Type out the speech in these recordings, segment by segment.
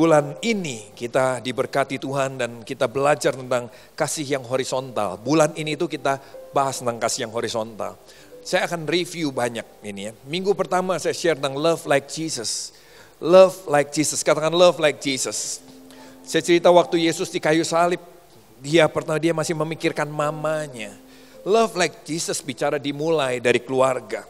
bulan ini kita diberkati Tuhan dan kita belajar tentang kasih yang horizontal. Bulan ini itu kita bahas tentang kasih yang horizontal. Saya akan review banyak ini ya. Minggu pertama saya share tentang love like Jesus. Love like Jesus, katakan love like Jesus. Saya cerita waktu Yesus di kayu salib, dia pernah dia masih memikirkan mamanya. Love like Jesus bicara dimulai dari keluarga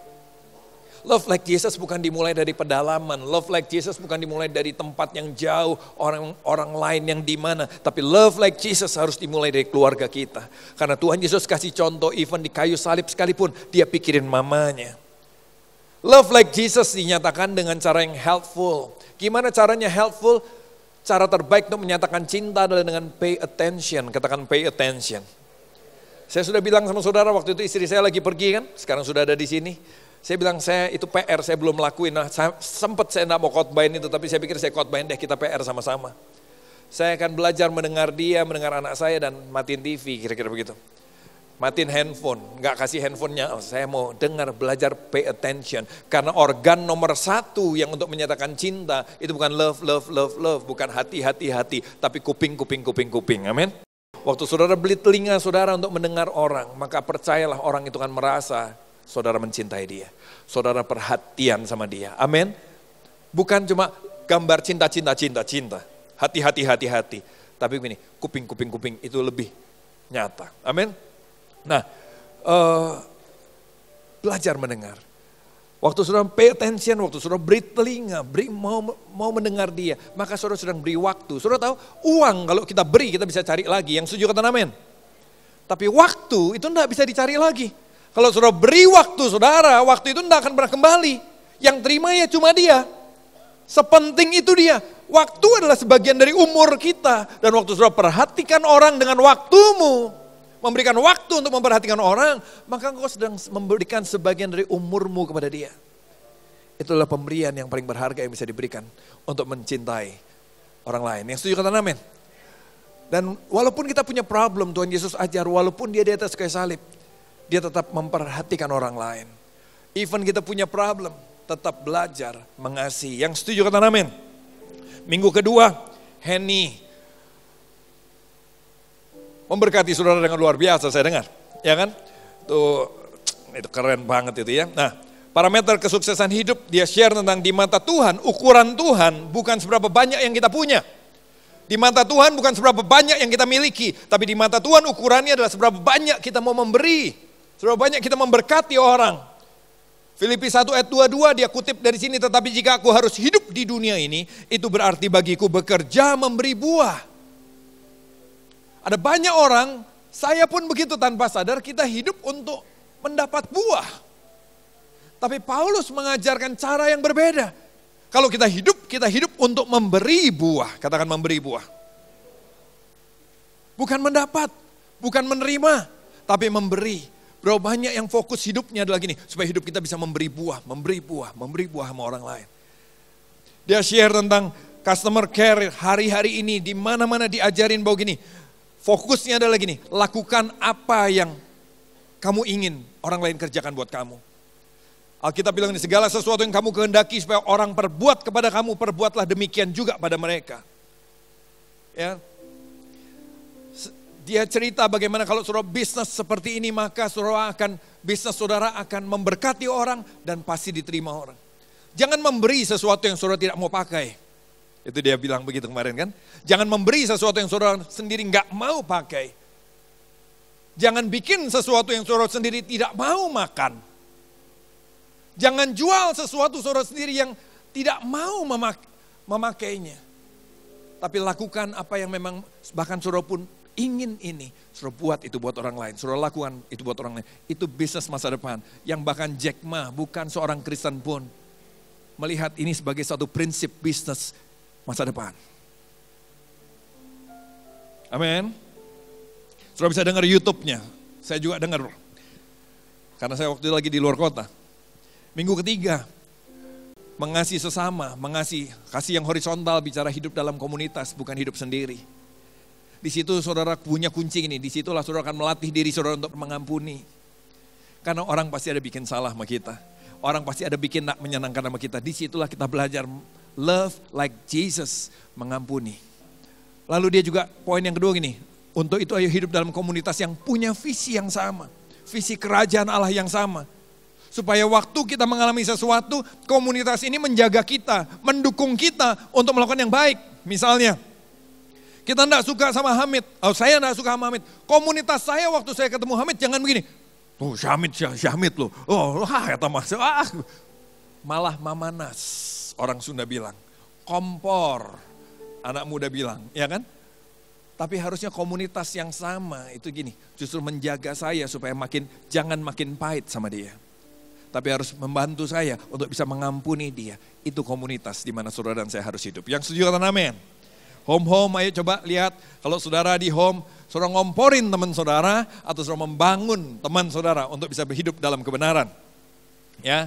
Love like Jesus bukan dimulai dari pedalaman. Love like Jesus bukan dimulai dari tempat yang jauh, orang-orang lain yang di mana. Tapi love like Jesus harus dimulai dari keluarga kita. Karena Tuhan Yesus kasih contoh even di kayu salib sekalipun, dia pikirin mamanya. Love like Jesus dinyatakan dengan cara yang helpful. Gimana caranya helpful? Cara terbaik untuk menyatakan cinta adalah dengan pay attention. Katakan pay attention. Saya sudah bilang sama saudara waktu itu istri saya lagi pergi kan, sekarang sudah ada di sini. Saya bilang saya itu PR, saya belum lakuin. Nah, sempat saya tidak mau khotbahin itu, tapi saya pikir saya khotbahin deh kita PR sama-sama. Saya akan belajar mendengar dia, mendengar anak saya dan matiin TV kira-kira begitu. Matiin handphone, nggak kasih handphonenya. Oh, saya mau dengar, belajar, pay attention. Karena organ nomor satu yang untuk menyatakan cinta itu bukan love, love, love, love, bukan hati, hati, hati, tapi kuping, kuping, kuping, kuping. Amin. Waktu saudara beli telinga saudara untuk mendengar orang, maka percayalah orang itu akan merasa saudara mencintai dia. Saudara perhatian sama dia. Amin. Bukan cuma gambar cinta, cinta, cinta, cinta. Hati-hati, hati-hati. Tapi ini kuping, kuping, kuping itu lebih nyata. Amin. Nah, uh, belajar mendengar. Waktu saudara pay attention, waktu saudara beri telinga, beri mau mau mendengar dia, maka saudara sedang beri waktu. Saudara tahu uang kalau kita beri kita bisa cari lagi. Yang setuju kata amin. Tapi waktu itu tidak bisa dicari lagi. Kalau saudara beri waktu saudara, waktu itu tidak akan pernah kembali. Yang terima ya cuma dia. Sepenting itu dia. Waktu adalah sebagian dari umur kita. Dan waktu saudara perhatikan orang dengan waktumu. Memberikan waktu untuk memperhatikan orang. Maka engkau sedang memberikan sebagian dari umurmu kepada dia. Itulah pemberian yang paling berharga yang bisa diberikan. Untuk mencintai orang lain. Yang setuju kata amin. Dan walaupun kita punya problem Tuhan Yesus ajar. Walaupun dia di atas kayu salib dia tetap memperhatikan orang lain. Even kita punya problem, tetap belajar mengasihi. Yang setuju kata amin. Minggu kedua, Henny memberkati saudara dengan luar biasa saya dengar. Ya kan? Tuh, itu keren banget itu ya. Nah, parameter kesuksesan hidup dia share tentang di mata Tuhan, ukuran Tuhan bukan seberapa banyak yang kita punya. Di mata Tuhan bukan seberapa banyak yang kita miliki, tapi di mata Tuhan ukurannya adalah seberapa banyak kita mau memberi. Sudah banyak kita memberkati orang. Filipi 1 ayat 22 dia kutip dari sini. Tetapi jika aku harus hidup di dunia ini, itu berarti bagiku bekerja memberi buah. Ada banyak orang, saya pun begitu tanpa sadar kita hidup untuk mendapat buah. Tapi Paulus mengajarkan cara yang berbeda. Kalau kita hidup, kita hidup untuk memberi buah. Katakan memberi buah. Bukan mendapat, bukan menerima, tapi memberi Berapa banyak yang fokus hidupnya adalah gini, supaya hidup kita bisa memberi buah, memberi buah, memberi buah sama orang lain. Dia share tentang customer care hari-hari ini, di mana-mana diajarin bahwa gini, fokusnya adalah gini, lakukan apa yang kamu ingin orang lain kerjakan buat kamu. Alkitab bilang ini, segala sesuatu yang kamu kehendaki supaya orang perbuat kepada kamu, perbuatlah demikian juga pada mereka. Ya, dia cerita bagaimana kalau saudara bisnis seperti ini maka saudara akan bisnis saudara akan memberkati orang dan pasti diterima orang. Jangan memberi sesuatu yang saudara tidak mau pakai. Itu dia bilang begitu kemarin kan. Jangan memberi sesuatu yang saudara sendiri nggak mau pakai. Jangan bikin sesuatu yang saudara sendiri tidak mau makan. Jangan jual sesuatu saudara sendiri yang tidak mau memak memakainya. Tapi lakukan apa yang memang bahkan saudara pun ingin ini, suruh buat itu buat orang lain, suruh lakukan itu buat orang lain. Itu bisnis masa depan yang bahkan Jack Ma, bukan seorang Kristen pun, melihat ini sebagai satu prinsip bisnis masa depan. Amin. Sudah bisa dengar YouTube-nya. Saya juga dengar. Karena saya waktu itu lagi di luar kota. Minggu ketiga, mengasihi sesama, mengasihi kasih yang horizontal bicara hidup dalam komunitas bukan hidup sendiri. Di situ saudara punya kunci ini. Di situlah saudara akan melatih diri saudara untuk mengampuni. Karena orang pasti ada bikin salah sama kita. Orang pasti ada bikin nak menyenangkan sama kita. Di situlah kita belajar love like Jesus, mengampuni. Lalu dia juga poin yang kedua gini, untuk itu ayo hidup dalam komunitas yang punya visi yang sama. Visi kerajaan Allah yang sama. Supaya waktu kita mengalami sesuatu, komunitas ini menjaga kita, mendukung kita untuk melakukan yang baik. Misalnya, kita tidak suka sama Hamid. Oh, saya tidak suka sama Hamid. Komunitas saya waktu saya ketemu Hamid jangan begini. Tuh Syamid, Syamid loh. Oh, lah kata ya mas. Ah. Malah mamanas orang Sunda bilang. Kompor anak muda bilang, ya kan? Tapi harusnya komunitas yang sama itu gini, justru menjaga saya supaya makin jangan makin pahit sama dia. Tapi harus membantu saya untuk bisa mengampuni dia. Itu komunitas di mana saudara dan saya harus hidup. Yang setuju kata amin. Home-home ayo coba lihat kalau saudara di home, saudara ngomporin teman saudara atau saudara membangun teman saudara untuk bisa berhidup dalam kebenaran. Ya.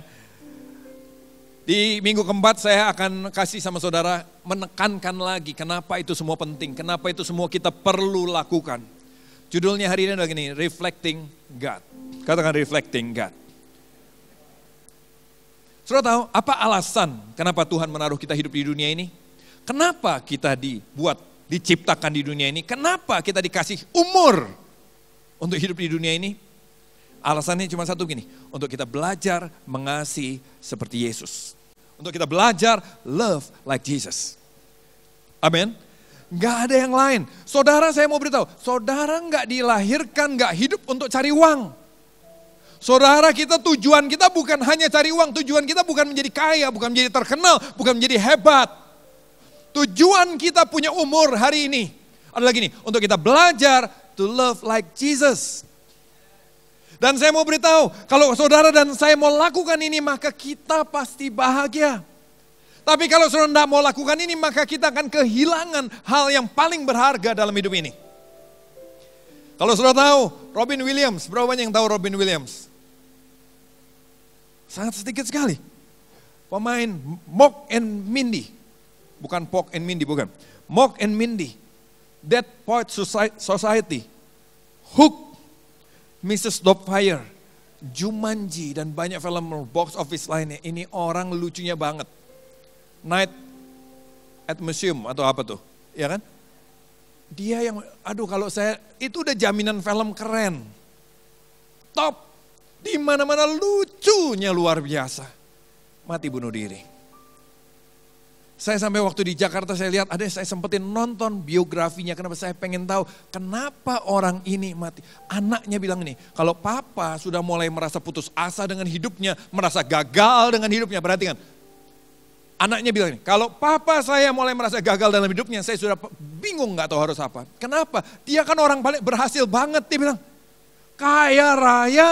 Di minggu keempat saya akan kasih sama saudara menekankan lagi kenapa itu semua penting, kenapa itu semua kita perlu lakukan. Judulnya hari ini adalah gini, Reflecting God. Katakan Reflecting God. Saudara tahu apa alasan kenapa Tuhan menaruh kita hidup di dunia ini? Kenapa kita dibuat, diciptakan di dunia ini? Kenapa kita dikasih umur untuk hidup di dunia ini? Alasannya cuma satu gini, untuk kita belajar mengasihi seperti Yesus. Untuk kita belajar love like Jesus. Amin. Gak ada yang lain. Saudara saya mau beritahu, saudara gak dilahirkan, gak hidup untuk cari uang. Saudara kita tujuan kita bukan hanya cari uang, tujuan kita bukan menjadi kaya, bukan menjadi terkenal, bukan menjadi hebat. Tujuan kita punya umur hari ini adalah gini, untuk kita belajar to love like Jesus. Dan saya mau beritahu, kalau saudara dan saya mau lakukan ini, maka kita pasti bahagia. Tapi kalau saudara tidak mau lakukan ini, maka kita akan kehilangan hal yang paling berharga dalam hidup ini. Kalau saudara tahu, Robin Williams, berapa banyak yang tahu Robin Williams? Sangat sedikit sekali. Pemain Mock and Mindy bukan Pok and Mindy, bukan. Mok and Mindy, Dead Poet Society, Hook, Mrs. Doubtfire, Jumanji dan banyak film box office lainnya. Ini orang lucunya banget. Night at Museum atau apa tuh, ya kan? Dia yang, aduh kalau saya, itu udah jaminan film keren. Top, di mana mana lucunya luar biasa. Mati bunuh diri. Saya sampai waktu di Jakarta saya lihat ada saya sempetin nonton biografinya kenapa saya pengen tahu kenapa orang ini mati. Anaknya bilang ini, kalau papa sudah mulai merasa putus asa dengan hidupnya, merasa gagal dengan hidupnya, berarti kan Anaknya bilang ini, kalau papa saya mulai merasa gagal dalam hidupnya, saya sudah bingung nggak tahu harus apa. Kenapa? Dia kan orang paling berhasil banget. Dia bilang, kaya raya,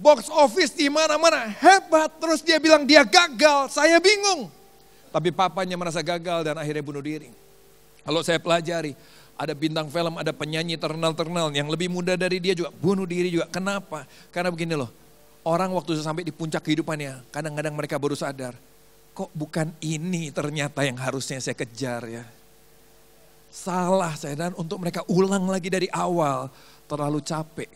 box office di mana-mana, hebat. Terus dia bilang dia gagal, saya bingung. Tapi papanya merasa gagal dan akhirnya bunuh diri. Kalau saya pelajari, ada bintang film, ada penyanyi terkenal-terkenal yang lebih muda dari dia juga bunuh diri juga. Kenapa? Karena begini loh, orang waktu sampai di puncak kehidupannya, kadang-kadang mereka baru sadar, kok bukan ini ternyata yang harusnya saya kejar ya. Salah saya dan untuk mereka ulang lagi dari awal, terlalu capek.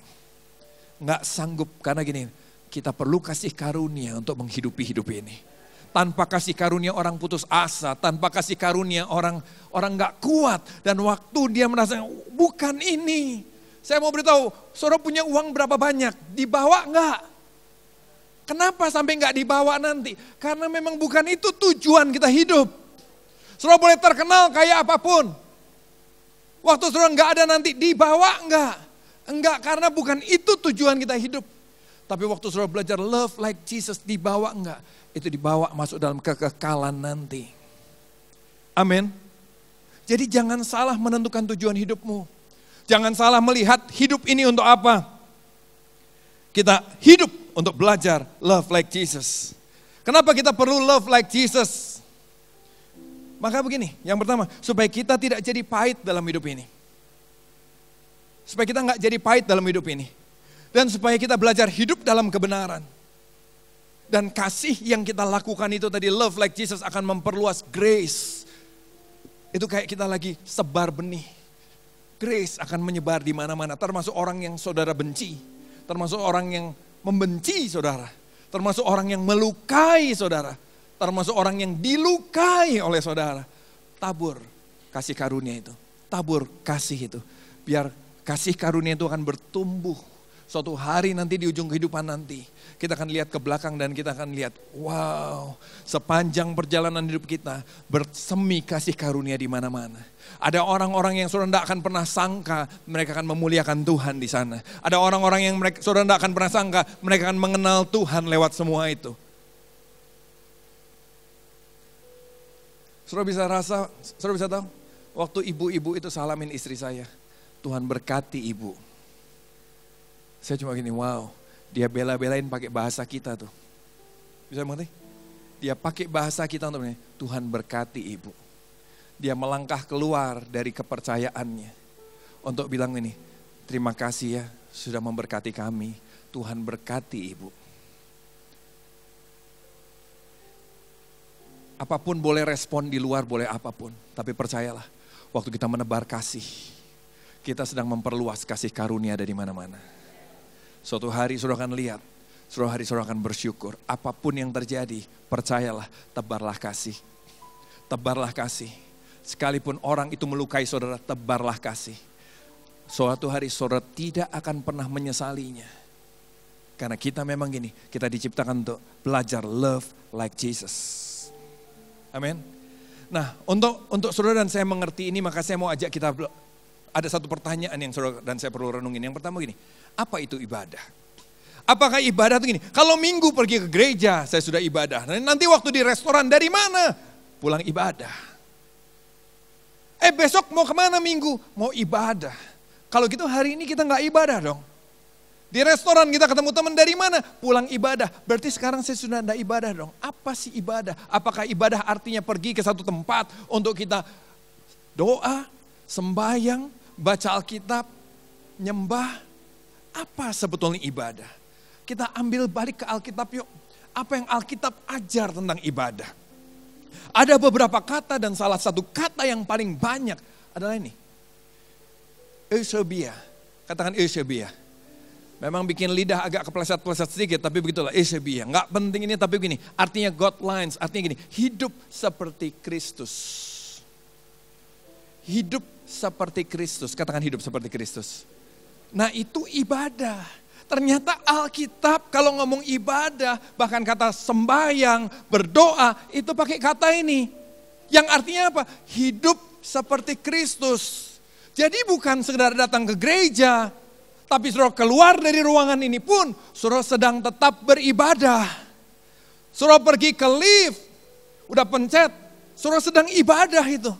Nggak sanggup karena gini, kita perlu kasih karunia untuk menghidupi hidup ini tanpa kasih karunia orang putus asa, tanpa kasih karunia orang orang nggak kuat dan waktu dia merasa bukan ini. Saya mau beritahu, saudara punya uang berapa banyak? Dibawa nggak? Kenapa sampai nggak dibawa nanti? Karena memang bukan itu tujuan kita hidup. Saudara boleh terkenal kayak apapun. Waktu saudara nggak ada nanti dibawa nggak? Enggak karena bukan itu tujuan kita hidup. Tapi waktu saudara belajar love like Jesus dibawa enggak? itu dibawa masuk dalam kekekalan nanti. Amin. Jadi jangan salah menentukan tujuan hidupmu. Jangan salah melihat hidup ini untuk apa. Kita hidup untuk belajar love like Jesus. Kenapa kita perlu love like Jesus? Maka begini, yang pertama, supaya kita tidak jadi pahit dalam hidup ini. Supaya kita nggak jadi pahit dalam hidup ini. Dan supaya kita belajar hidup dalam kebenaran. Dan kasih yang kita lakukan itu tadi, love like Jesus akan memperluas grace. Itu kayak kita lagi sebar benih. Grace akan menyebar di mana-mana, termasuk orang yang saudara benci. Termasuk orang yang membenci saudara. Termasuk orang yang melukai saudara. Termasuk orang yang dilukai oleh saudara. Tabur kasih karunia itu. Tabur kasih itu. Biar kasih karunia itu akan bertumbuh Suatu hari nanti di ujung kehidupan nanti, kita akan lihat ke belakang dan kita akan lihat, wow, sepanjang perjalanan hidup kita bersemi kasih karunia di mana-mana. Ada orang-orang yang saudara tidak akan pernah sangka mereka akan memuliakan Tuhan di sana. Ada orang-orang yang mereka, saudara tidak akan pernah sangka mereka akan mengenal Tuhan lewat semua itu. Saudara bisa rasa, saudara bisa tahu, waktu ibu-ibu itu salamin istri saya. Tuhan berkati ibu. Saya cuma gini, wow, dia bela-belain pakai bahasa kita tuh. Bisa mengerti? Dia pakai bahasa kita untuk Tuhan berkati ibu. Dia melangkah keluar dari kepercayaannya. Untuk bilang ini, terima kasih ya sudah memberkati kami. Tuhan berkati ibu. apapun boleh respon di luar, boleh apapun. Tapi percayalah, waktu kita menebar kasih, kita sedang memperluas kasih karunia dari mana-mana. Suatu hari saudara akan lihat, suatu hari saudara akan bersyukur. Apapun yang terjadi, percayalah, tebarlah kasih. Tebarlah kasih. Sekalipun orang itu melukai saudara, tebarlah kasih. Suatu hari saudara tidak akan pernah menyesalinya. Karena kita memang gini, kita diciptakan untuk belajar love like Jesus. Amin. Nah, untuk untuk saudara dan saya mengerti ini, maka saya mau ajak kita ada satu pertanyaan yang saudara dan saya perlu renungin. Yang pertama gini, apa itu ibadah? Apakah ibadah itu gini? Kalau minggu pergi ke gereja, saya sudah ibadah. Nah, nanti waktu di restoran, dari mana? Pulang ibadah. Eh besok mau kemana minggu? Mau ibadah. Kalau gitu hari ini kita nggak ibadah dong. Di restoran kita ketemu teman dari mana? Pulang ibadah. Berarti sekarang saya sudah tidak ibadah dong. Apa sih ibadah? Apakah ibadah artinya pergi ke satu tempat untuk kita doa, sembahyang? baca Alkitab, nyembah, apa sebetulnya ibadah? Kita ambil balik ke Alkitab yuk. Apa yang Alkitab ajar tentang ibadah? Ada beberapa kata dan salah satu kata yang paling banyak adalah ini. Eusebia. Katakan Eusebia. Memang bikin lidah agak kepleset-pleset sedikit, tapi begitulah Eusebia. Nggak penting ini, tapi begini. Artinya God lines, artinya gini. Hidup seperti Kristus. Hidup seperti Kristus. Katakan hidup seperti Kristus. Nah itu ibadah. Ternyata Alkitab kalau ngomong ibadah, bahkan kata sembahyang berdoa, itu pakai kata ini. Yang artinya apa? Hidup seperti Kristus. Jadi bukan sekedar datang ke gereja, tapi suruh keluar dari ruangan ini pun, suruh sedang tetap beribadah. Suruh pergi ke lift, udah pencet, suruh sedang ibadah itu.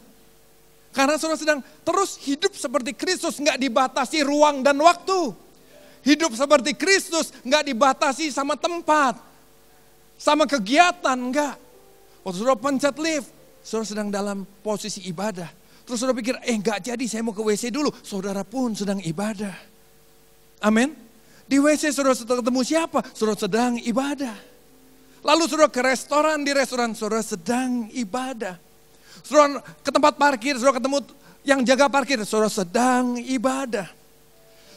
Karena saudara sedang terus hidup seperti Kristus, nggak dibatasi ruang dan waktu. Hidup seperti Kristus, nggak dibatasi sama tempat, sama kegiatan, enggak. Waktu saudara pencet lift, saudara sedang dalam posisi ibadah. Terus saudara pikir, eh nggak jadi, saya mau ke WC dulu. Saudara pun sedang ibadah. Amin. Di WC saudara sedang ketemu siapa? Saudara sedang ibadah. Lalu saudara ke restoran, di restoran saudara sedang ibadah. Saudara ke tempat parkir, saudara ketemu yang jaga parkir, saudara sedang ibadah.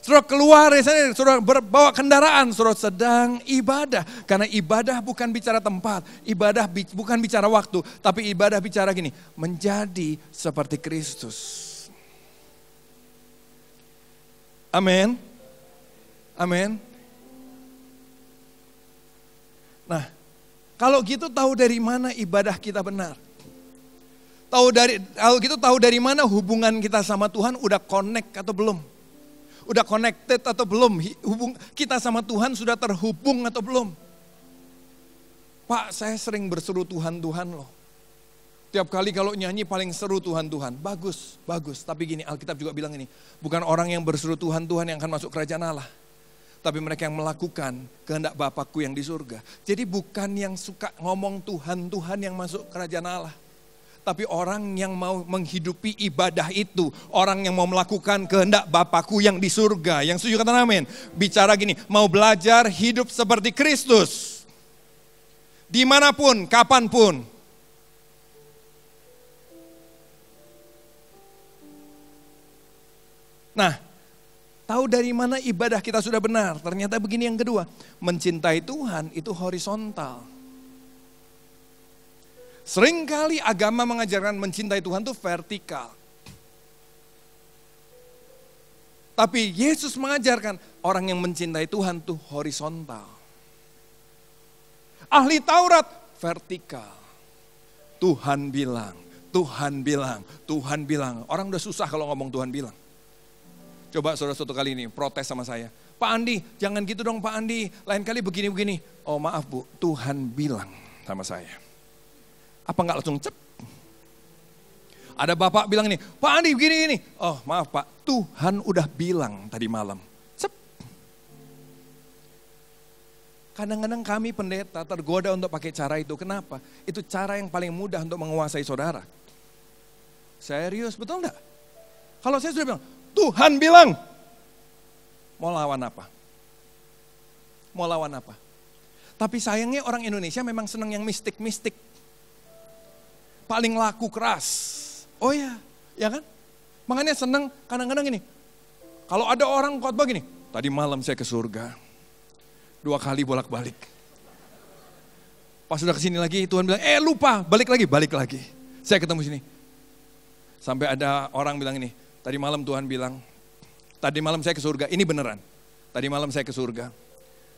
Saudara keluar dari sana, saudara berbawa kendaraan, saudara sedang ibadah. Karena ibadah bukan bicara tempat, ibadah bukan bicara waktu, tapi ibadah bicara gini, menjadi seperti Kristus. Amin. Amin. Nah, kalau gitu tahu dari mana ibadah kita benar? Tahu dari kalau gitu tahu dari mana hubungan kita sama Tuhan udah connect atau belum? Udah connected atau belum? Hubung kita sama Tuhan sudah terhubung atau belum? Pak, saya sering berseru Tuhan Tuhan loh. Tiap kali kalau nyanyi paling seru Tuhan Tuhan. Bagus, bagus. Tapi gini Alkitab juga bilang ini. Bukan orang yang berseru Tuhan Tuhan yang akan masuk kerajaan Allah. Tapi mereka yang melakukan kehendak Bapakku yang di surga. Jadi bukan yang suka ngomong Tuhan Tuhan yang masuk kerajaan Allah. Tapi orang yang mau menghidupi ibadah itu, orang yang mau melakukan kehendak Bapakku yang di surga, yang setuju kata amin. Bicara gini, mau belajar hidup seperti Kristus. Dimanapun, kapanpun. Nah, tahu dari mana ibadah kita sudah benar? Ternyata begini yang kedua, mencintai Tuhan itu horizontal. Seringkali agama mengajarkan mencintai Tuhan itu vertikal. Tapi Yesus mengajarkan orang yang mencintai Tuhan itu horizontal. Ahli Taurat vertikal. Tuhan bilang, Tuhan bilang, Tuhan bilang. Orang udah susah kalau ngomong Tuhan bilang. Coba saudara satu kali ini protes sama saya. Pak Andi, jangan gitu dong Pak Andi. Lain kali begini-begini. Oh maaf Bu, Tuhan bilang sama saya. Apa nggak langsung cep? Ada bapak bilang ini, Pak Andi begini ini. Oh maaf Pak, Tuhan udah bilang tadi malam. Cep. Kadang-kadang kami pendeta tergoda untuk pakai cara itu. Kenapa? Itu cara yang paling mudah untuk menguasai saudara. Serius, betul enggak? Kalau saya sudah bilang, Tuhan bilang. Mau lawan apa? Mau lawan apa? Tapi sayangnya orang Indonesia memang senang yang mistik-mistik paling laku keras. Oh ya, ya kan? Makanya senang kadang-kadang ini. Kalau ada orang khotbah gini, tadi malam saya ke surga. Dua kali bolak-balik. Pas sudah kesini lagi Tuhan bilang, eh lupa, balik lagi, balik lagi. Saya ketemu sini. Sampai ada orang bilang ini, tadi malam Tuhan bilang, tadi malam saya ke surga, ini beneran. Tadi malam saya ke surga,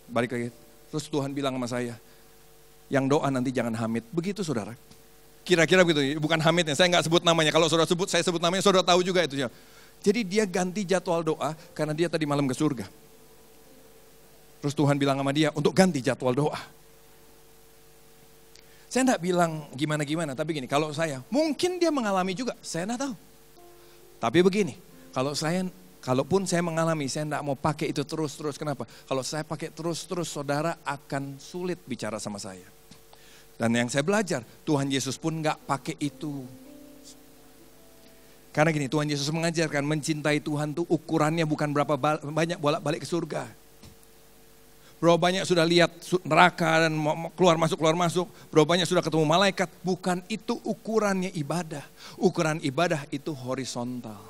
balik lagi. Terus Tuhan bilang sama saya, yang doa nanti jangan hamid. Begitu saudara. Kira-kira begitu, bukan Hamid Hamidnya, saya nggak sebut namanya. Kalau saudara sebut, saya sebut namanya, saudara tahu juga itu. Ya. Jadi dia ganti jadwal doa karena dia tadi malam ke surga. Terus Tuhan bilang sama dia untuk ganti jadwal doa. Saya tidak bilang gimana-gimana, tapi gini, kalau saya, mungkin dia mengalami juga, saya tidak tahu. Tapi begini, kalau saya Kalaupun saya mengalami, saya tidak mau pakai itu terus-terus. Kenapa? Kalau saya pakai terus-terus, saudara akan sulit bicara sama saya. Dan yang saya belajar, Tuhan Yesus pun nggak pakai itu. Karena gini, Tuhan Yesus mengajarkan mencintai Tuhan tuh ukurannya bukan berapa banyak bolak-balik ke surga. Berapa banyak sudah lihat neraka dan keluar masuk keluar masuk, berapa banyak sudah ketemu malaikat, bukan itu ukurannya ibadah. Ukuran ibadah itu horizontal.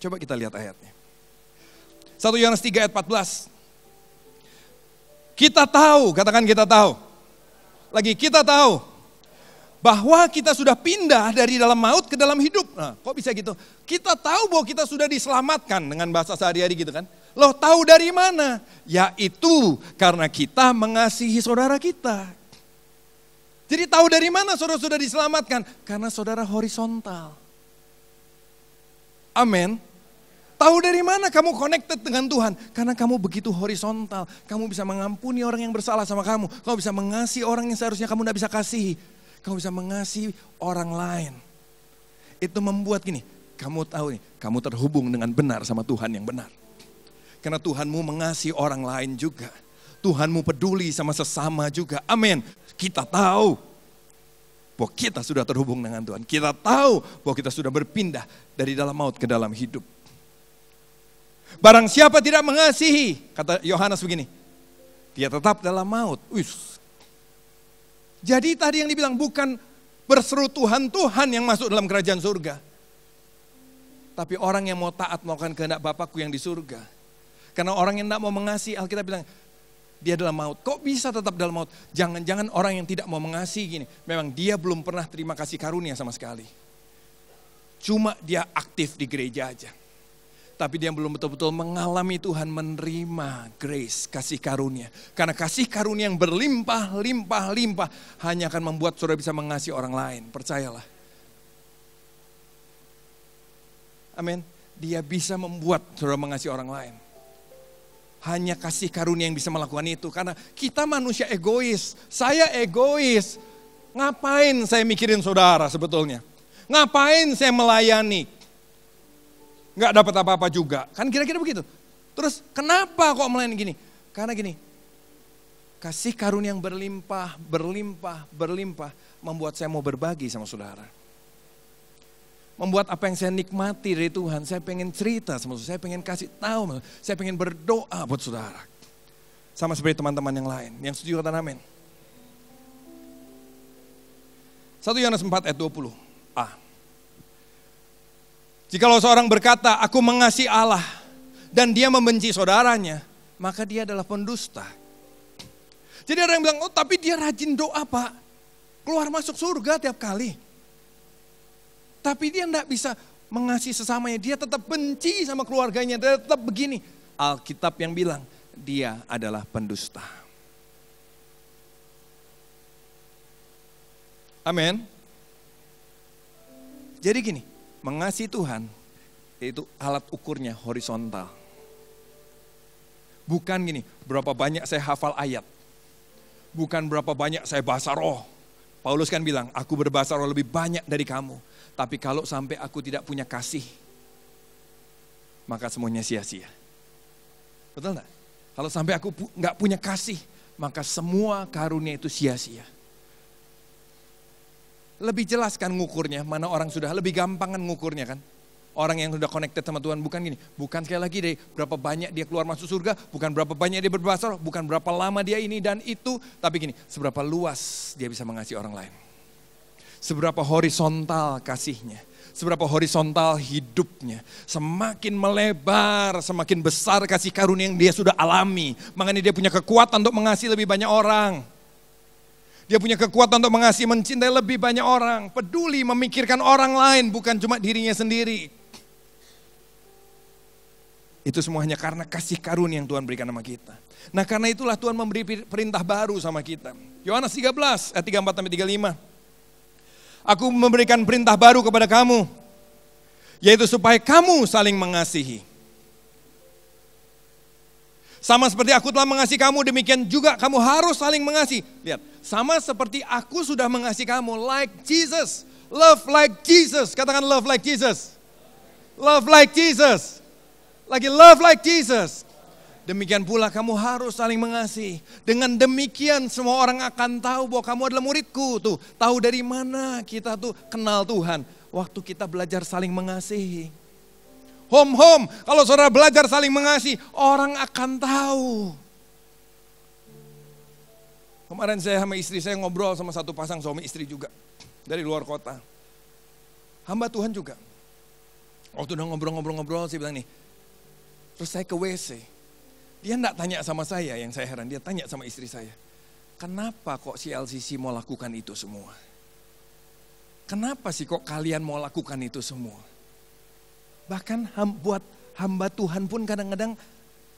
Coba kita lihat ayatnya. 1 Yohanes 3 ayat 14. Kita tahu, katakan kita tahu lagi kita tahu bahwa kita sudah pindah dari dalam maut ke dalam hidup. Nah, kok bisa gitu? Kita tahu bahwa kita sudah diselamatkan dengan bahasa sehari-hari gitu kan. Loh tahu dari mana? Yaitu karena kita mengasihi saudara kita. Jadi tahu dari mana saudara sudah diselamatkan? Karena saudara horizontal. Amin. Tahu dari mana kamu connected dengan Tuhan? Karena kamu begitu horizontal. Kamu bisa mengampuni orang yang bersalah sama kamu. Kamu bisa mengasihi orang yang seharusnya kamu tidak bisa kasihi. Kamu bisa mengasihi orang lain. Itu membuat gini, kamu tahu nih, kamu terhubung dengan benar sama Tuhan yang benar. Karena Tuhanmu mengasihi orang lain juga. Tuhanmu peduli sama sesama juga. Amin. Kita tahu bahwa kita sudah terhubung dengan Tuhan. Kita tahu bahwa kita sudah berpindah dari dalam maut ke dalam hidup. Barang siapa tidak mengasihi, kata Yohanes begini, dia tetap dalam maut. Uish. Jadi tadi yang dibilang bukan berseru Tuhan, Tuhan yang masuk dalam kerajaan surga. Tapi orang yang mau taat melakukan kehendak Bapakku yang di surga. Karena orang yang tidak mau mengasihi, Alkitab bilang, dia dalam maut. Kok bisa tetap dalam maut? Jangan-jangan orang yang tidak mau mengasihi gini. Memang dia belum pernah terima kasih karunia sama sekali. Cuma dia aktif di gereja aja tapi dia belum betul-betul mengalami Tuhan menerima grace, kasih karunia. Karena kasih karunia yang berlimpah, limpah, limpah hanya akan membuat saudara bisa mengasihi orang lain, percayalah. Amin. Dia bisa membuat saudara mengasihi orang lain. Hanya kasih karunia yang bisa melakukan itu. Karena kita manusia egois. Saya egois. Ngapain saya mikirin saudara sebetulnya? Ngapain saya melayani? nggak dapat apa-apa juga. Kan kira-kira begitu. Terus kenapa kok melayani gini? Karena gini, kasih karunia yang berlimpah, berlimpah, berlimpah membuat saya mau berbagi sama saudara. Membuat apa yang saya nikmati dari Tuhan, saya pengen cerita sama saudara, saya pengen kasih tahu, saya pengen berdoa buat saudara. Sama seperti teman-teman yang lain, yang setuju kata amin. satu Yohanes 4 ayat 20. Ah. Jikalau seorang berkata, aku mengasihi Allah dan dia membenci saudaranya, maka dia adalah pendusta. Jadi ada yang bilang, oh tapi dia rajin doa pak. Keluar masuk surga tiap kali. Tapi dia tidak bisa mengasihi sesamanya. Dia tetap benci sama keluarganya. Dia tetap begini. Alkitab yang bilang, dia adalah pendusta. Amin. Jadi gini, Mengasihi Tuhan itu alat ukurnya horizontal. Bukan gini, berapa banyak saya hafal ayat. Bukan berapa banyak saya bahasa roh. Paulus kan bilang, aku berbahasa roh lebih banyak dari kamu. Tapi kalau sampai aku tidak punya kasih, maka semuanya sia-sia. Betul nggak? Kalau sampai aku nggak punya kasih, maka semua karunia itu sia-sia. Lebih jelas kan ngukurnya, mana orang sudah lebih gampang kan ngukurnya kan. Orang yang sudah connected sama Tuhan bukan gini, bukan sekali lagi deh berapa banyak dia keluar masuk surga, bukan berapa banyak dia berbahasa, bukan berapa lama dia ini dan itu, tapi gini, seberapa luas dia bisa mengasihi orang lain. Seberapa horizontal kasihnya, seberapa horizontal hidupnya. Semakin melebar, semakin besar kasih karunia yang dia sudah alami. Makanya dia punya kekuatan untuk mengasihi lebih banyak orang. Dia punya kekuatan untuk mengasihi, mencintai lebih banyak orang, peduli memikirkan orang lain bukan cuma dirinya sendiri. Itu semua hanya karena kasih karunia yang Tuhan berikan sama kita. Nah karena itulah Tuhan memberi perintah baru sama kita. Yohanes 13, ayat 34 sampai 35. Aku memberikan perintah baru kepada kamu, yaitu supaya kamu saling mengasihi. Sama seperti aku telah mengasihi kamu, demikian juga kamu harus saling mengasihi. Lihat, sama seperti aku sudah mengasihi kamu, like Jesus. Love like Jesus. Katakan love like Jesus. Love like Jesus. Lagi love like Jesus. Demikian pula kamu harus saling mengasihi. Dengan demikian semua orang akan tahu bahwa kamu adalah muridku. Tuh, tahu dari mana kita tuh kenal Tuhan. Waktu kita belajar saling mengasihi home-home, kalau saudara belajar saling mengasihi, orang akan tahu. Kemarin saya sama istri saya ngobrol sama satu pasang suami istri juga dari luar kota. Hamba Tuhan juga. Waktu udah ngobrol-ngobrol-ngobrol sih bilang nih, terus saya ke WC. Dia enggak tanya sama saya yang saya heran, dia tanya sama istri saya. Kenapa kok si LCC mau lakukan itu semua? Kenapa sih kok kalian mau lakukan itu semua? Bahkan ham, buat hamba Tuhan pun kadang-kadang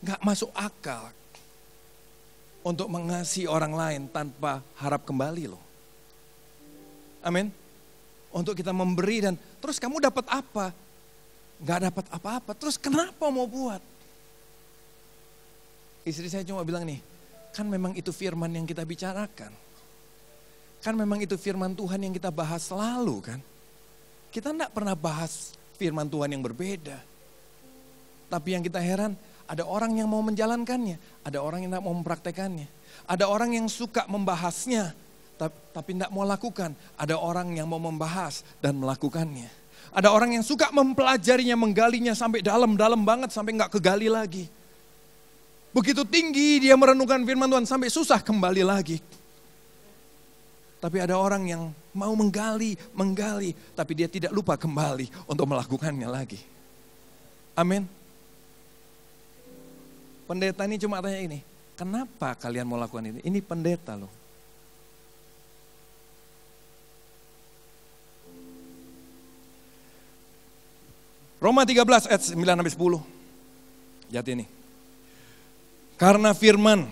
gak masuk akal untuk mengasihi orang lain tanpa harap kembali loh. Amin. Untuk kita memberi dan terus kamu dapat apa? Gak dapat apa-apa. Terus kenapa mau buat? Istri saya cuma bilang nih, kan memang itu firman yang kita bicarakan. Kan memang itu firman Tuhan yang kita bahas selalu kan. Kita gak pernah bahas firman Tuhan yang berbeda. Tapi yang kita heran, ada orang yang mau menjalankannya, ada orang yang tidak mau mempraktekannya. Ada orang yang suka membahasnya, tapi tidak mau lakukan. Ada orang yang mau membahas dan melakukannya. Ada orang yang suka mempelajarinya, menggalinya sampai dalam-dalam banget, sampai nggak kegali lagi. Begitu tinggi dia merenungkan firman Tuhan sampai susah kembali lagi. Tapi ada orang yang mau menggali, menggali, tapi dia tidak lupa kembali untuk melakukannya lagi. Amin. Pendeta ini cuma tanya ini, kenapa kalian mau lakukan ini? Ini pendeta loh. Roma 13 ayat 9 sampai 10. Lihat ini. Karena firman,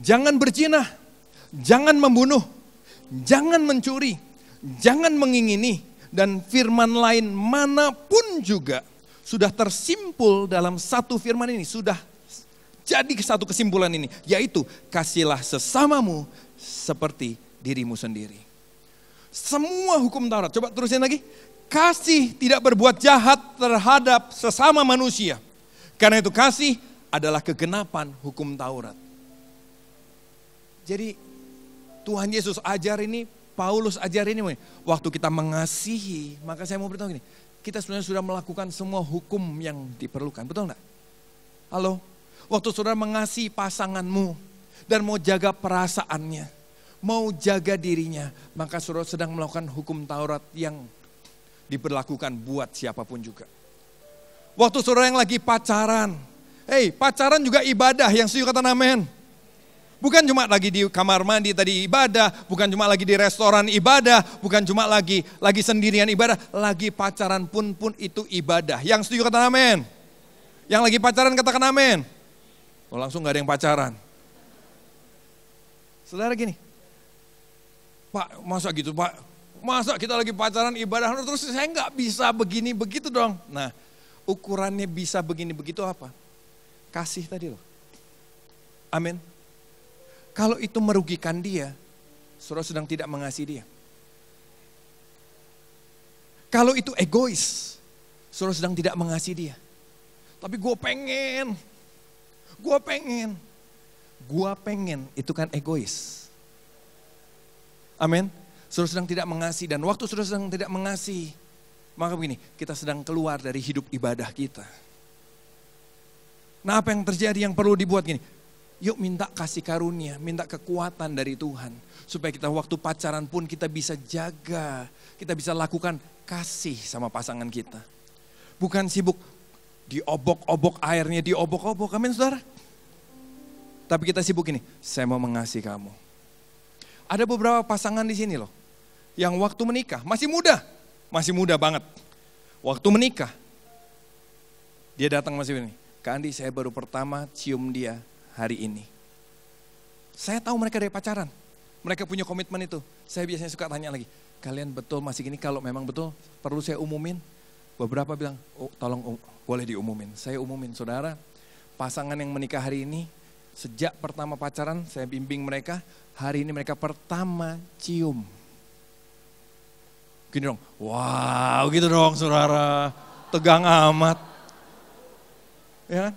jangan berzina, jangan membunuh, jangan mencuri, jangan mengingini, dan firman lain manapun juga sudah tersimpul dalam satu firman ini, sudah jadi satu kesimpulan ini, yaitu kasihlah sesamamu seperti dirimu sendiri. Semua hukum Taurat, coba terusin lagi. Kasih tidak berbuat jahat terhadap sesama manusia. Karena itu kasih adalah kegenapan hukum Taurat. Jadi Tuhan Yesus ajar ini, Paulus ajar ini. Waktu kita mengasihi, maka saya mau beritahu gini, kita sebenarnya sudah melakukan semua hukum yang diperlukan, betul enggak? Halo, waktu saudara mengasihi pasanganmu dan mau jaga perasaannya, mau jaga dirinya, maka saudara sedang melakukan hukum Taurat yang diberlakukan buat siapapun juga. Waktu saudara yang lagi pacaran, hei pacaran juga ibadah yang setuju kata amin. Bukan cuma lagi di kamar mandi tadi ibadah, bukan cuma lagi di restoran ibadah, bukan cuma lagi lagi sendirian ibadah, lagi pacaran pun pun itu ibadah. Yang setuju kata amin. Yang lagi pacaran katakan amin. Oh, langsung nggak ada yang pacaran. Saudara gini, Pak, masa gitu Pak? Masa kita lagi pacaran ibadah terus saya nggak bisa begini begitu dong. Nah, ukurannya bisa begini begitu apa? Kasih tadi loh. Amin. Kalau itu merugikan dia, saudara sedang tidak mengasihi dia. Kalau itu egois, saudara sedang tidak mengasihi dia. Tapi gue pengen, gue pengen, gue pengen, itu kan egois. Amin. Saudara sedang tidak mengasihi dan waktu saudara sedang tidak mengasihi, maka begini, kita sedang keluar dari hidup ibadah kita. Nah apa yang terjadi yang perlu dibuat gini? Yuk minta kasih karunia, minta kekuatan dari Tuhan. Supaya kita waktu pacaran pun kita bisa jaga, kita bisa lakukan kasih sama pasangan kita. Bukan sibuk diobok-obok airnya, diobok-obok, amin saudara. Tapi kita sibuk ini, saya mau mengasihi kamu. Ada beberapa pasangan di sini loh, yang waktu menikah, masih muda, masih muda banget. Waktu menikah, dia datang masih ini, Kandi saya baru pertama cium dia hari ini. Saya tahu mereka dari pacaran. Mereka punya komitmen itu. Saya biasanya suka tanya lagi, kalian betul masih gini? Kalau memang betul, perlu saya umumin? Beberapa bilang, oh, tolong um, boleh diumumin. Saya umumin, saudara, pasangan yang menikah hari ini, sejak pertama pacaran, saya bimbing mereka, hari ini mereka pertama cium. Gini dong, wow gitu dong saudara, tegang amat. Ya kan?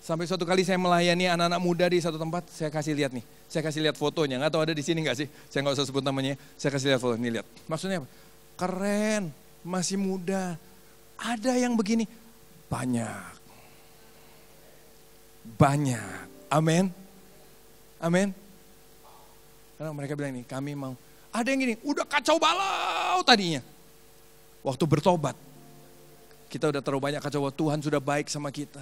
Sampai suatu kali saya melayani anak-anak muda di satu tempat, saya kasih lihat nih. Saya kasih lihat fotonya, nggak tahu ada di sini nggak sih? Saya nggak usah sebut namanya, saya kasih lihat foto, ini lihat. Maksudnya apa? Keren, masih muda. Ada yang begini, banyak. Banyak. Amin. Amin. Karena mereka bilang ini, kami mau. Ada yang gini, udah kacau balau tadinya. Waktu bertobat, kita udah terlalu banyak kacau, Tuhan sudah baik sama kita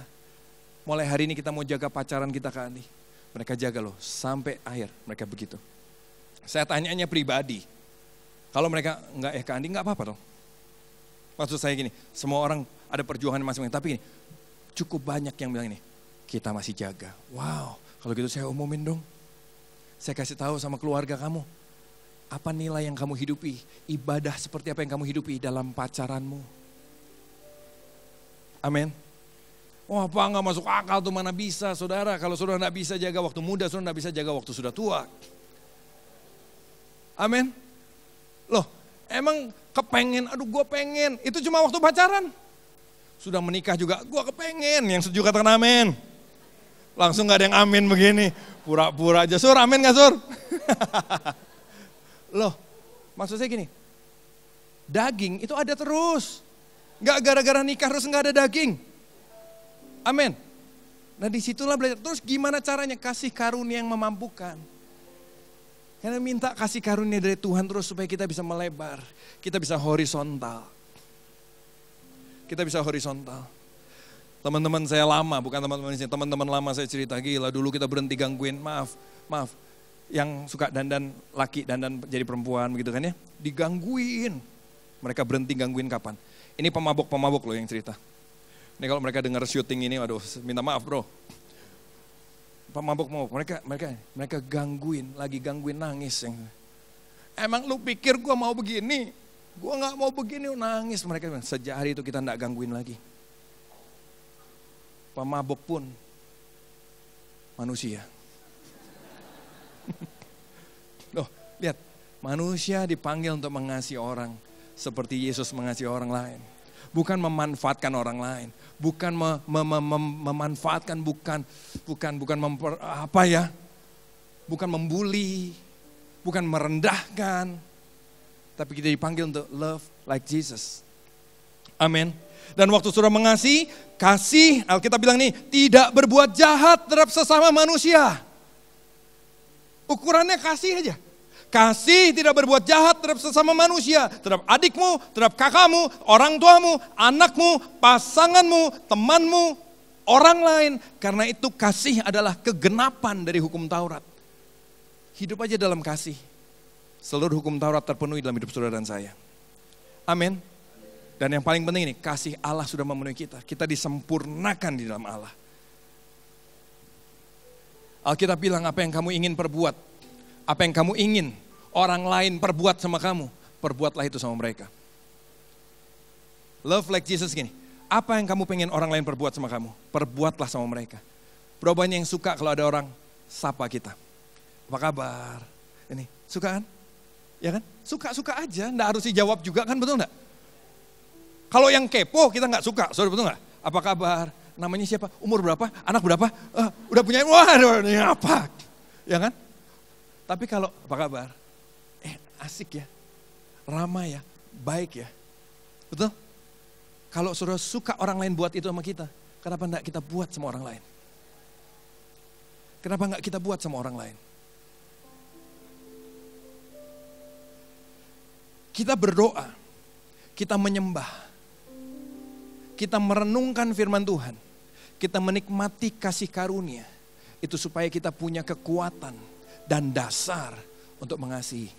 Mulai hari ini kita mau jaga pacaran kita Kak nih. Mereka jaga loh, sampai akhir mereka begitu. Saya tanyanya pribadi. Kalau mereka nggak eh Kak Andi nggak apa-apa dong. Maksud saya gini, semua orang ada perjuangan masing-masing. Tapi ini cukup banyak yang bilang ini, kita masih jaga. Wow, kalau gitu saya umumin dong. Saya kasih tahu sama keluarga kamu. Apa nilai yang kamu hidupi? Ibadah seperti apa yang kamu hidupi dalam pacaranmu? Amin. Wah, apa nggak masuk akal tuh mana bisa, saudara. Kalau saudara nggak bisa jaga waktu muda, saudara nggak bisa jaga waktu sudah tua. Amin. Loh, emang kepengen, aduh gue pengen. Itu cuma waktu pacaran. Sudah menikah juga, gue kepengen. Yang setuju katakan amin. Langsung nggak ada yang amin begini. Pura-pura aja, sur amin gak sur? Loh, maksud saya gini. Daging itu ada terus. Gak gara-gara nikah terus nggak ada daging. Amin. Nah disitulah belajar. Terus gimana caranya kasih karunia yang memampukan? Karena minta kasih karunia dari Tuhan terus supaya kita bisa melebar. Kita bisa horizontal. Kita bisa horizontal. Teman-teman saya lama, bukan teman-teman ini. teman-teman lama saya cerita gila. Dulu kita berhenti gangguin, maaf, maaf. Yang suka dandan laki, dandan jadi perempuan begitu kan ya. Digangguin. Mereka berhenti gangguin kapan? Ini pemabok-pemabok loh yang cerita ini kalau mereka dengar syuting ini, waduh, minta maaf bro. Pak mabuk mau mereka mereka mereka gangguin lagi gangguin nangis yang emang lu pikir gue mau begini Gue nggak mau begini nangis mereka sejak hari itu kita nggak gangguin lagi pak pemabuk pun manusia loh lihat manusia dipanggil untuk mengasihi orang seperti Yesus mengasihi orang lain bukan memanfaatkan orang lain, bukan mem mem mem, memanfaatkan, bukan bukan bukan memper, apa ya, bukan membuli, bukan merendahkan, tapi kita dipanggil untuk love like Jesus. Amin. Dan waktu sudah mengasihi, kasih, Alkitab bilang nih, tidak berbuat jahat terhadap sesama manusia. Ukurannya kasih aja. Kasih tidak berbuat jahat terhadap sesama manusia, terhadap adikmu, terhadap kakakmu, orang tuamu, anakmu, pasanganmu, temanmu, orang lain. Karena itu kasih adalah kegenapan dari hukum Taurat. Hidup aja dalam kasih. Seluruh hukum Taurat terpenuhi dalam hidup saudara dan saya. Amin. Dan yang paling penting ini, kasih Allah sudah memenuhi kita. Kita disempurnakan di dalam Allah. Alkitab bilang apa yang kamu ingin perbuat apa yang kamu ingin orang lain perbuat sama kamu, perbuatlah itu sama mereka. Love like Jesus gini, apa yang kamu pengen orang lain perbuat sama kamu, perbuatlah sama mereka. Berapa yang suka kalau ada orang sapa kita. Apa kabar? Ini, suka kan? Ya kan? Suka-suka aja, ndak harus dijawab juga kan, betul enggak? Kalau yang kepo kita nggak suka, sorry betul nggak? Apa kabar? Namanya siapa? Umur berapa? Anak berapa? Uh, udah punya, wah ini apa? Ya kan? Tapi kalau apa kabar? Eh asik ya, ramah ya, baik ya. Betul? Kalau saudara suka orang lain buat itu sama kita, kenapa enggak kita buat sama orang lain? Kenapa enggak kita buat sama orang lain? Kita berdoa, kita menyembah, kita merenungkan firman Tuhan, kita menikmati kasih karunia, itu supaya kita punya kekuatan dan dasar untuk mengasihi.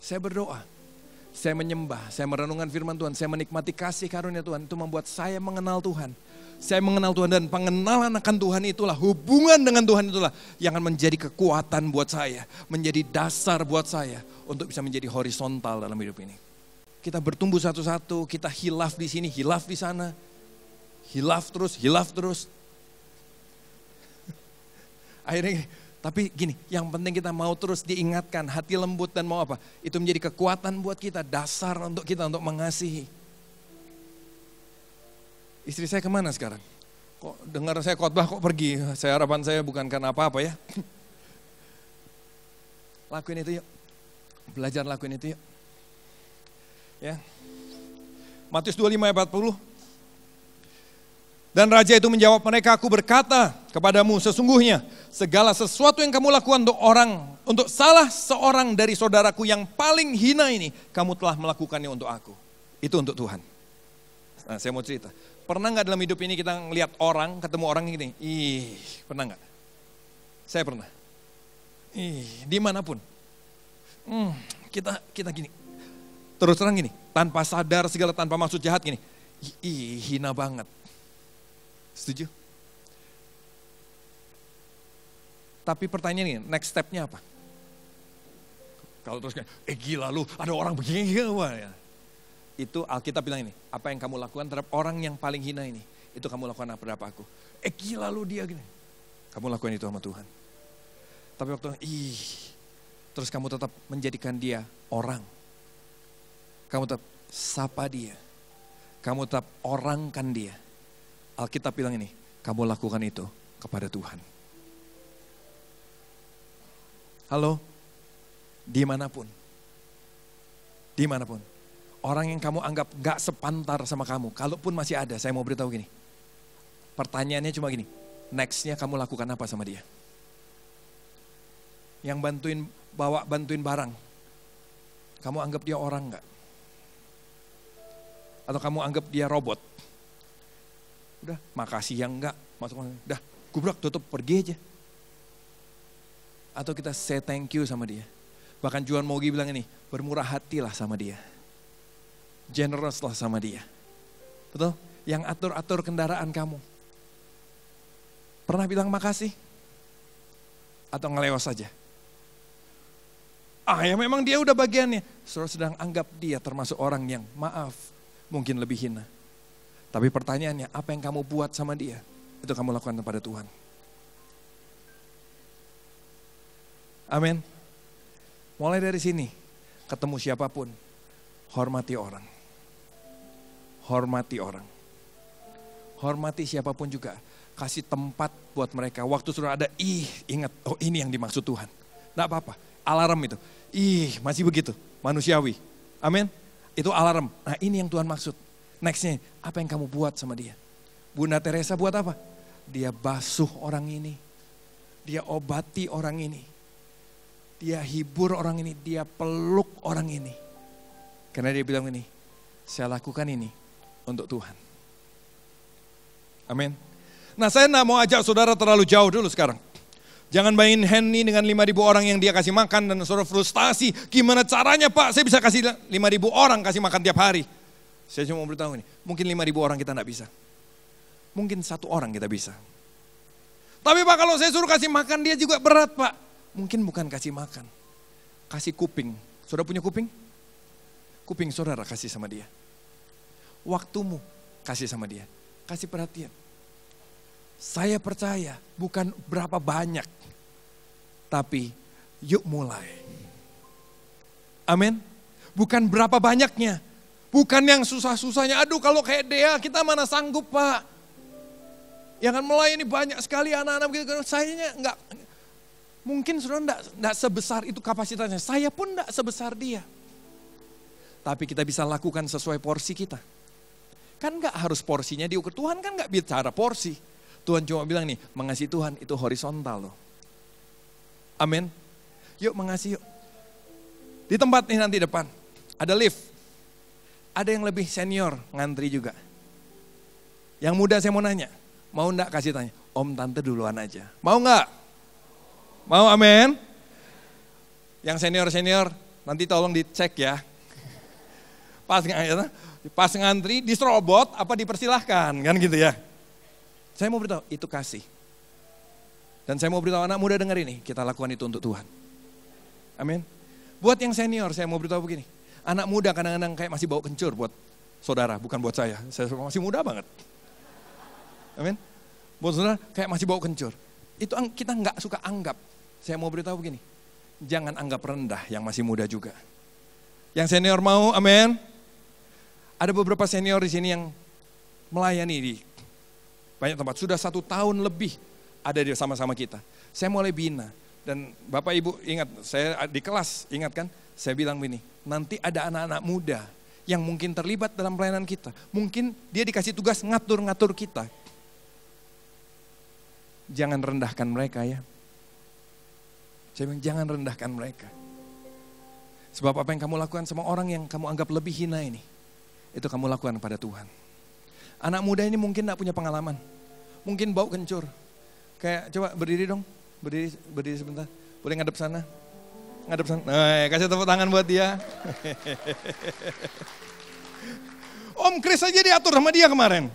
Saya berdoa, saya menyembah, saya merenungkan firman Tuhan, saya menikmati kasih karunia Tuhan. Itu membuat saya mengenal Tuhan. Saya mengenal Tuhan dan pengenalan akan Tuhan itulah, hubungan dengan Tuhan itulah yang akan menjadi kekuatan buat saya, menjadi dasar buat saya untuk bisa menjadi horizontal dalam hidup ini. Kita bertumbuh satu-satu, kita hilaf di sini, hilaf di sana, hilaf terus, hilaf terus. Akhirnya tapi gini, yang penting kita mau terus diingatkan hati lembut dan mau apa? Itu menjadi kekuatan buat kita, dasar untuk kita untuk mengasihi. Istri saya kemana sekarang? Kok dengar saya khotbah kok pergi? Saya harapan saya bukan karena apa-apa ya. Lakuin itu yuk. Belajar lakuin itu yuk. Ya. Matius 25 ayat 40. Dan raja itu menjawab mereka, aku berkata kepadamu sesungguhnya segala sesuatu yang kamu lakukan untuk orang, untuk salah seorang dari saudaraku yang paling hina ini, kamu telah melakukannya untuk aku. Itu untuk Tuhan. Nah, saya mau cerita. Pernah nggak dalam hidup ini kita ngelihat orang, ketemu orang ini? ih, pernah nggak? Saya pernah. Ih, dimanapun. Hmm, kita kita gini, terus terang gini, tanpa sadar segala tanpa maksud jahat gini, ih, hina banget Setuju? Tapi pertanyaannya, next step-nya apa? Kalau terus kayak, eh gila lu, ada orang begini. Gila. Ya. Itu Alkitab bilang ini, apa yang kamu lakukan terhadap orang yang paling hina ini, itu kamu lakukan apa terhadap aku. Eh gila lu dia gini. Kamu lakukan itu sama Tuhan. Tapi waktu itu ih, terus kamu tetap menjadikan dia orang. Kamu tetap sapa dia. Kamu tetap orangkan dia Alkitab bilang ini, kamu lakukan itu kepada Tuhan. Halo, dimanapun, dimanapun, orang yang kamu anggap gak sepantar sama kamu, kalaupun masih ada, saya mau beritahu gini. Pertanyaannya cuma gini, nextnya kamu lakukan apa sama dia? Yang bantuin bawa bantuin barang, kamu anggap dia orang gak? Atau kamu anggap dia robot? udah makasih yang enggak, masuk masuk, dah gubrak tutup pergi aja. Atau kita say thank you sama dia. Bahkan Juan Mogi bilang ini, bermurah hatilah sama dia. Generous lah sama dia. Betul? Yang atur-atur kendaraan kamu. Pernah bilang makasih? Atau ngelewas saja? Ah ya memang dia udah bagiannya. Saudara sedang anggap dia termasuk orang yang maaf mungkin lebih hina. Tapi pertanyaannya, apa yang kamu buat sama dia? Itu kamu lakukan kepada Tuhan. Amin. Mulai dari sini, ketemu siapapun, hormati orang. Hormati orang. Hormati siapapun juga. Kasih tempat buat mereka. Waktu sudah ada, ih ingat, oh ini yang dimaksud Tuhan. Tidak apa-apa, alarm itu. Ih, masih begitu, manusiawi. Amin. Itu alarm. Nah ini yang Tuhan maksud. Nextnya, apa yang kamu buat sama dia? Bunda Teresa buat apa? Dia basuh orang ini. Dia obati orang ini. Dia hibur orang ini. Dia peluk orang ini. Karena dia bilang ini, saya lakukan ini untuk Tuhan. Amin. Nah saya tidak mau ajak saudara terlalu jauh dulu sekarang. Jangan bayangin Henny dengan 5.000 orang yang dia kasih makan dan saudara frustasi. Gimana caranya pak saya bisa kasih 5.000 orang kasih makan tiap hari. Saya cuma mau beritahu ini, mungkin 5.000 orang kita tidak bisa. Mungkin satu orang kita bisa. Tapi Pak kalau saya suruh kasih makan dia juga berat Pak. Mungkin bukan kasih makan. Kasih kuping. Sudah punya kuping? Kuping saudara kasih sama dia. Waktumu kasih sama dia. Kasih perhatian. Saya percaya bukan berapa banyak. Tapi yuk mulai. Amin. Bukan berapa banyaknya, Bukan yang susah-susahnya, aduh kalau kayak dia kita mana sanggup pak. Yang kan melayani banyak sekali anak-anak gitu, sayanya nggak mungkin saudara enggak, enggak sebesar itu kapasitasnya. Saya pun enggak sebesar dia. Tapi kita bisa lakukan sesuai porsi kita. Kan enggak harus porsinya diukur. Tuhan kan enggak bicara porsi. Tuhan cuma bilang nih, mengasihi Tuhan itu horizontal loh. Amin. Yuk mengasihi yuk. Di tempat ini nanti depan, ada lift ada yang lebih senior ngantri juga. Yang muda saya mau nanya, mau enggak kasih tanya? Om tante duluan aja. Mau enggak? Mau amin? Yang senior-senior nanti tolong dicek ya. Pas ngantri, ya, pas ngantri diserobot apa dipersilahkan kan gitu ya. Saya mau beritahu itu kasih. Dan saya mau beritahu anak muda dengar ini, kita lakukan itu untuk Tuhan. Amin. Buat yang senior saya mau beritahu begini. Anak muda kadang-kadang kayak masih bau kencur buat saudara, bukan buat saya. Saya masih muda banget. Amin. Buat saudara kayak masih bau kencur. Itu kita nggak suka anggap. Saya mau beritahu begini, jangan anggap rendah yang masih muda juga. Yang senior mau, amin. Ada beberapa senior di sini yang melayani di banyak tempat. Sudah satu tahun lebih ada di sama-sama kita. Saya mulai bina. Dan Bapak Ibu ingat, saya di kelas ingat kan? Saya bilang begini, nanti ada anak-anak muda yang mungkin terlibat dalam pelayanan kita. Mungkin dia dikasih tugas ngatur-ngatur kita. Jangan rendahkan mereka ya. Saya bilang jangan rendahkan mereka. Sebab apa yang kamu lakukan sama orang yang kamu anggap lebih hina ini, itu kamu lakukan pada Tuhan. Anak muda ini mungkin tidak punya pengalaman. Mungkin bau kencur. Kayak coba berdiri dong, berdiri, berdiri sebentar. Boleh ngadep sana, ngadep sana. Nah, ya, kasih tepuk tangan buat dia. Om Kris aja diatur sama dia kemarin.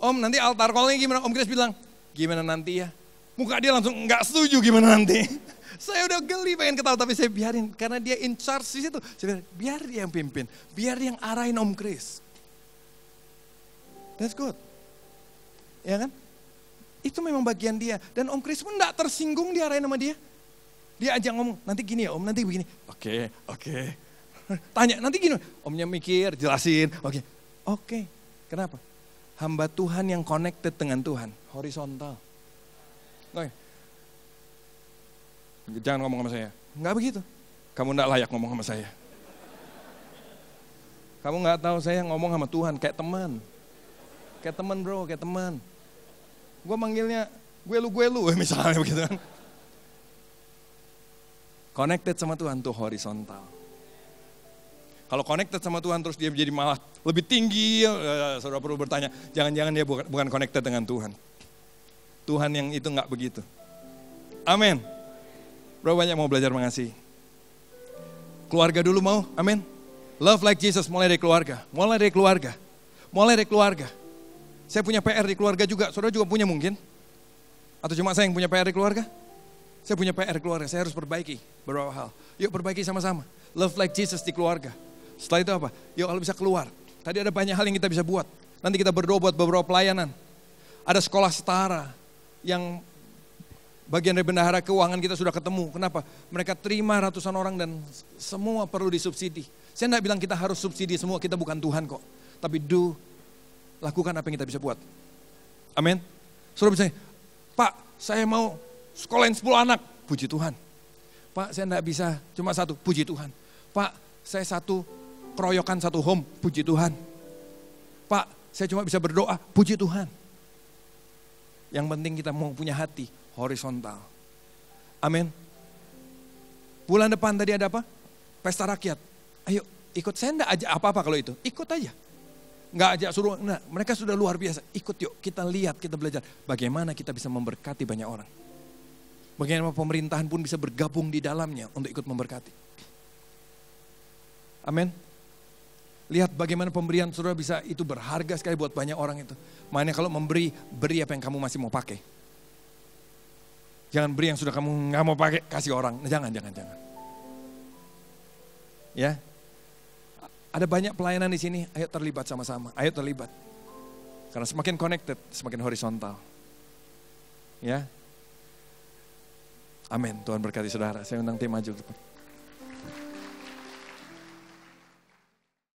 Om nanti altar callnya gimana? Om Kris bilang, gimana nanti ya? Muka dia langsung nggak setuju gimana nanti. saya udah geli pengen ketawa tapi saya biarin karena dia in charge di situ. Saya bilang, biar dia yang pimpin, biar dia yang arahin Om Kris. That's good. Ya kan? Itu memang bagian dia. Dan Om Kris pun gak tersinggung diarahin sama dia. Dia aja ngomong, nanti gini ya om, nanti begini. Oke, okay, oke. Okay. Tanya, nanti gini. Omnya mikir, jelasin. Oke, okay. oke. Okay. Kenapa? Hamba Tuhan yang connected dengan Tuhan. Horizontal. Okay. Jangan ngomong sama saya. Enggak begitu. Kamu enggak layak ngomong sama saya. Kamu nggak tahu saya ngomong sama Tuhan kayak teman. Kayak teman bro, kayak teman. Gue manggilnya gue lu gue lu misalnya begitu kan. Connected sama Tuhan tuh horizontal. Kalau connected sama Tuhan terus dia jadi malah lebih tinggi, ya, ya, saudara perlu bertanya, jangan-jangan dia bukan, connected dengan Tuhan. Tuhan yang itu nggak begitu. Amin. Berapa banyak mau belajar mengasihi? Keluarga dulu mau, amin. Love like Jesus mulai dari keluarga, mulai dari keluarga, mulai dari keluarga. Saya punya PR di keluarga juga, saudara juga punya mungkin? Atau cuma saya yang punya PR di keluarga? Saya punya PR keluarga, saya harus perbaiki beberapa hal. Yuk perbaiki sama-sama. Love like Jesus di keluarga. Setelah itu apa? Yuk kalau bisa keluar. Tadi ada banyak hal yang kita bisa buat. Nanti kita berdoa buat beberapa pelayanan. Ada sekolah setara yang bagian dari bendahara keuangan kita sudah ketemu. Kenapa? Mereka terima ratusan orang dan semua perlu disubsidi. Saya tidak bilang kita harus subsidi semua, kita bukan Tuhan kok. Tapi do, lakukan apa yang kita bisa buat. Amin. Suruh bisa, Pak saya mau sekolah yang 10 anak, puji Tuhan. Pak, saya enggak bisa, cuma satu, puji Tuhan. Pak, saya satu keroyokan satu home, puji Tuhan. Pak, saya cuma bisa berdoa, puji Tuhan. Yang penting kita mau punya hati horizontal. Amin. Bulan depan tadi ada apa? Pesta rakyat. Ayo ikut saya enggak aja apa-apa kalau itu. Ikut aja. Enggak aja suruh, nah, mereka sudah luar biasa. Ikut yuk, kita lihat, kita belajar. Bagaimana kita bisa memberkati banyak orang. Bagaimana pemerintahan pun bisa bergabung di dalamnya untuk ikut memberkati. Amin. Lihat bagaimana pemberian saudara bisa itu berharga sekali buat banyak orang itu. Makanya kalau memberi, beri apa yang kamu masih mau pakai. Jangan beri yang sudah kamu nggak mau pakai, kasih orang. Nah, jangan, jangan, jangan. Ya, ada banyak pelayanan di sini. Ayo terlibat sama-sama. Ayo terlibat. Karena semakin connected, semakin horizontal. Ya, Amin. Tuhan berkati saudara. Saya undang tim maju ke depan.